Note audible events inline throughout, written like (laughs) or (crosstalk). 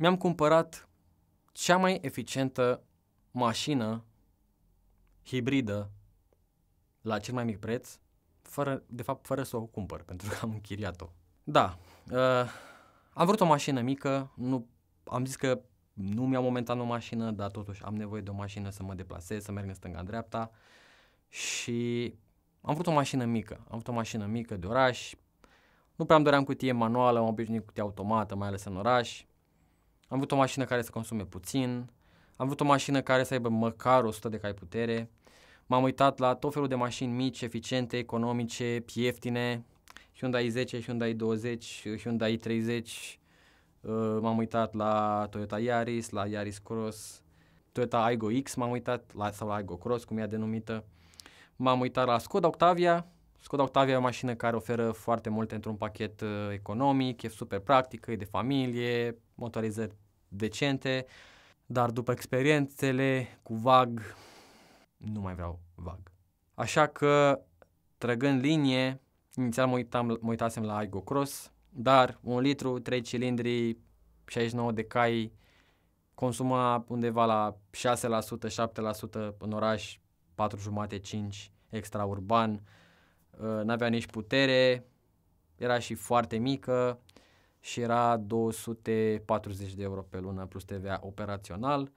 mi-am cumpărat cea mai eficientă mașină hibridă la cel mai mic preț, fără, de fapt fără să o cumpăr, pentru că am închiriat-o. Da, uh, am vrut o mașină mică, nu, am zis că nu mi-am momentan o mașină, dar totuși am nevoie de o mașină să mă deplasez, să merg în stânga-dreapta și am vrut o mașină mică. Am vrut o mașină mică de oraș, nu prea îmi doream cutie manuală, am obișnuit cutie automată, mai ales în oraș. Am avut o mașină care să consume puțin, am avut o mașină care să aibă măcar 100 de cai putere, m-am uitat la tot felul de mașini mici, eficiente, economice, ieftine, Hyundai 10, Hyundai 20, Hyundai 30, uh, m-am uitat la Toyota Yaris, la Yaris Cross, Toyota Aygo X m-am uitat, la, sau la Aygo Cross, cum ea denumită. M-am uitat la Skoda Octavia. Skoda Octavia e o mașină care oferă foarte multe într-un pachet uh, economic, e super practică, e de familie, motorizări decente, dar după experiențele cu vag, nu mai vreau vag. Așa că, trăgând linie, inițial mă, uitam, mă uitasem la Aigo Cross, dar un litru, 3 cilindri, 69 de cai, consuma undeva la 6%, 7% în oraș, 4,5% jumate, extraurban, n-avea nici putere, era și foarte mică, și era 240 de euro pe lună plus TVA operațional.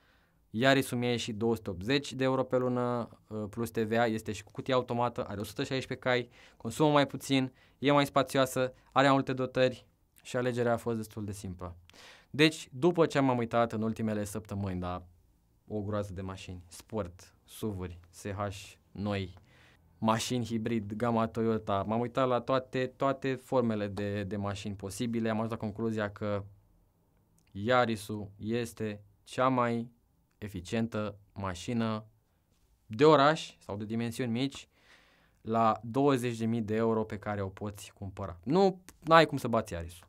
Iarisul mi-a și 280 de euro pe lună uh, plus TVA, este și cu cutie automată, are 116 cai, consumă mai puțin, e mai spațioasă, are mai multe dotări și alegerea a fost destul de simplă. Deci, după ce am uitat în ultimele săptămâni la da, o groază de mașini, sport, SUV-uri, SH, noi, mașini hibrid, gama Toyota. M-am uitat la toate, toate formele de, de mașini posibile. Am ajuns la concluzia că Yaris-ul este cea mai eficientă mașină de oraș sau de dimensiuni mici la 20.000 de euro pe care o poți cumpăra. Nu ai cum să bați Yaris-ul.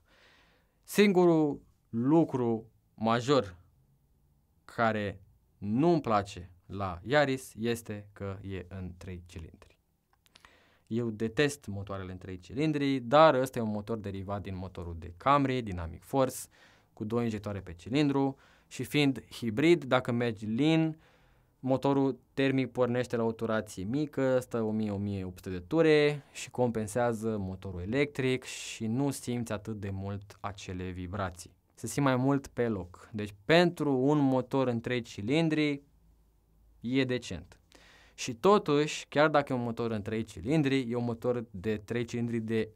Singurul lucru major care nu-mi place la Yaris este că e în 3 cilindri. Eu detest motoarele în trei cilindri, dar ăsta e un motor derivat din motorul de Camry, Dynamic Force, cu două injectoare pe cilindru și fiind hibrid, dacă mergi lean, motorul termic pornește la o turație mică, stă 1000-1800 de ture și compensează motorul electric și nu simți atât de mult acele vibrații. Se simt mai mult pe loc. Deci pentru un motor în trei cilindri e decent. Și totuși, chiar dacă e un motor în 3 cilindri, e un motor de 3 cilindri de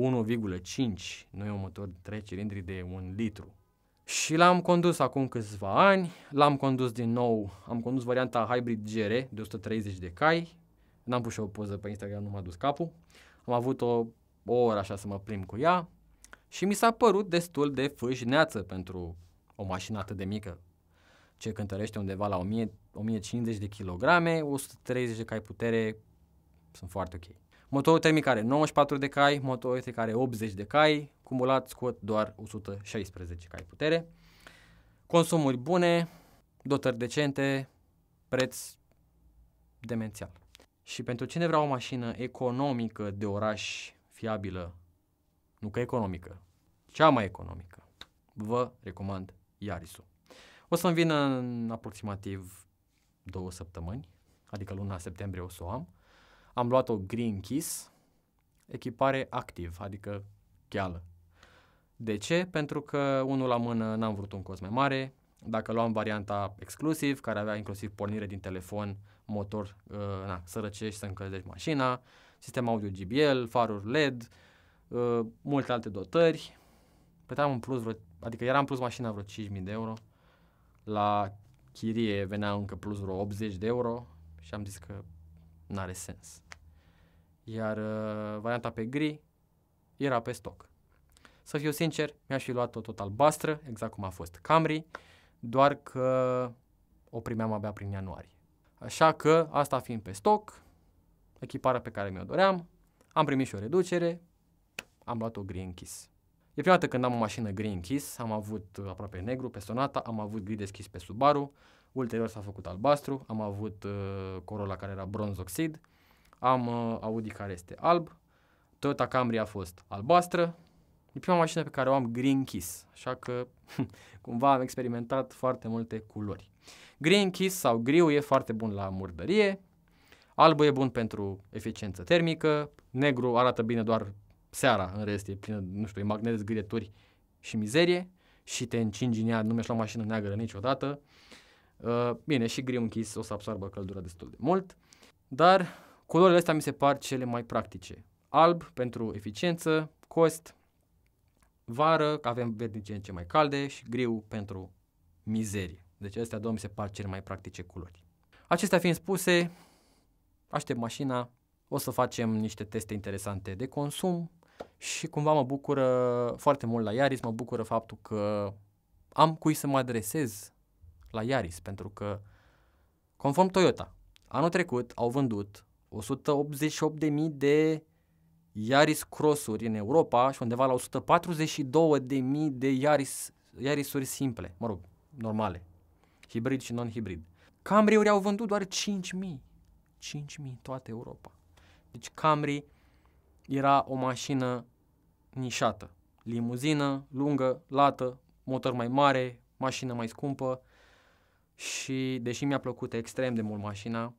1,5, nu e un motor de 3 cilindri de 1 litru. Și l-am condus acum câțiva ani, l-am condus din nou, am condus varianta Hybrid GR de 130 de cai, n-am pus și o poză pe Instagram, nu m-a dus capul, am avut o, o oră așa să mă prim cu ea și mi s-a părut destul de fâșneață pentru o mașină atât de mică, ce cântărește undeva la 1000, 1050 de kilograme, 130 de cai putere sunt foarte ok. Motorul termic are 94 de cai, motorul electric are 80 de cai, cumulat scot doar 116 cai putere. Consumuri bune, dotări decente, preț demențial. Și pentru cine vrea o mașină economică de oraș fiabilă, nu că economică, cea mai economică, vă recomand Yaris-ul. O să-mi vină în aproximativ două săptămâni, adică luna septembrie o să o am. Am luat o Green Kiss, echipare activ, adică cheală. De ce? Pentru că unul la mână n-am vrut un cost mai mare, dacă luam varianta exclusiv, care avea inclusiv pornire din telefon, motor, uh, na, să răcești, să încălzești mașina, sistem audio GBL, faruri LED, uh, multe alte dotări, plăteam da, în plus, vreo, adică era în plus mașina vreo 5.000 de euro, la chirie venea încă plus vreo 80 de euro și am zis că n-are sens. Iar uh, varianta pe gri era pe stoc. Să fiu sincer, mi-aș fi luat-o tot albastră, exact cum a fost Camry, doar că o primeam abia prin ianuarie. Așa că, asta fiind pe stoc, echiparea pe care mi-o doream, am primit și o reducere, am luat-o gri închis. E prima dată când am o mașină gri închis, am avut uh, aproape negru pe Sonata, am avut gri deschis pe Subaru, ulterior s-a făcut albastru, am avut uh, Corolla care era bronz oxid, am uh, Audi care este alb, Toyota Camry a fost albastră, e prima mașină pe care o am gri închis, așa că (laughs) cumva am experimentat foarte multe culori. Gri închis sau griu e foarte bun la murdărie, albul e bun pentru eficiență termică, negru arată bine doar seara, în rest, e plină, nu știu, e magnet, zgârieturi și mizerie și te încingi în ea, nu mergi la mașină neagră niciodată. Uh, bine, și griu închis o să absorbă căldura destul de mult, dar culorile astea mi se par cele mai practice. Alb pentru eficiență, cost, vară, avem vernice în ce mai calde și griu pentru mizerie. Deci astea două mi se par cele mai practice culori. Acestea fiind spuse, aștept mașina, o să facem niște teste interesante de consum, și cumva mă bucură foarte mult la Iaris, mă bucură faptul că am cui să mă adresez la Iaris, pentru că conform Toyota, anul trecut au vândut 188.000 de Iaris Crossuri în Europa și undeva la 142.000 de Iaris, Iaris-uri simple, mă rog, normale, hibrid și non-hibrid. Camry-uri au vândut doar 5.000, 5.000 toată Europa. Deci Camry era o mașină nișată. Limuzină, lungă, lată, motor mai mare, mașină mai scumpă și deși mi-a plăcut extrem de mult mașina,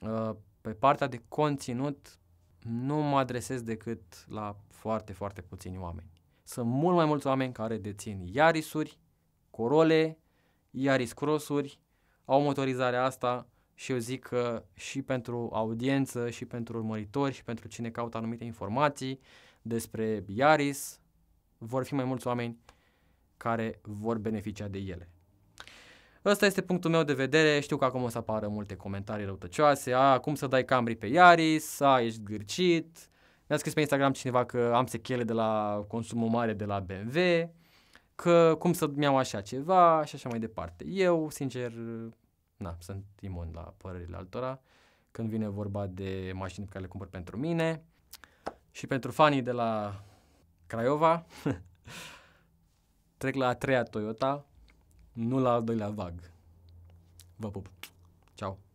uh, pe partea de conținut nu mă adresez decât la foarte, foarte puțini oameni. Sunt mult mai mulți oameni care dețin Yaris-uri, Corole, Yaris Cross-uri, au motorizarea asta și eu zic că și pentru audiență, și pentru urmăritori, și pentru cine caută anumite informații despre Iaris, vor fi mai mulți oameni care vor beneficia de ele. Ăsta este punctul meu de vedere, știu că acum o să apară multe comentarii răutăcioase, a, cum să dai cambrii pe Iaris, a, ești gârcit, mi-a scris pe Instagram cineva că am sechele de la consumul mare de la BMW, că cum să mi-am așa ceva și așa mai departe. Eu, sincer, na, da, sunt imun la părerile altora. Când vine vorba de mașini pe care le cumpăr pentru mine și pentru fanii de la Craiova, (laughs) trec la a treia Toyota, nu la al doilea VAG. Vă pup! Ciao!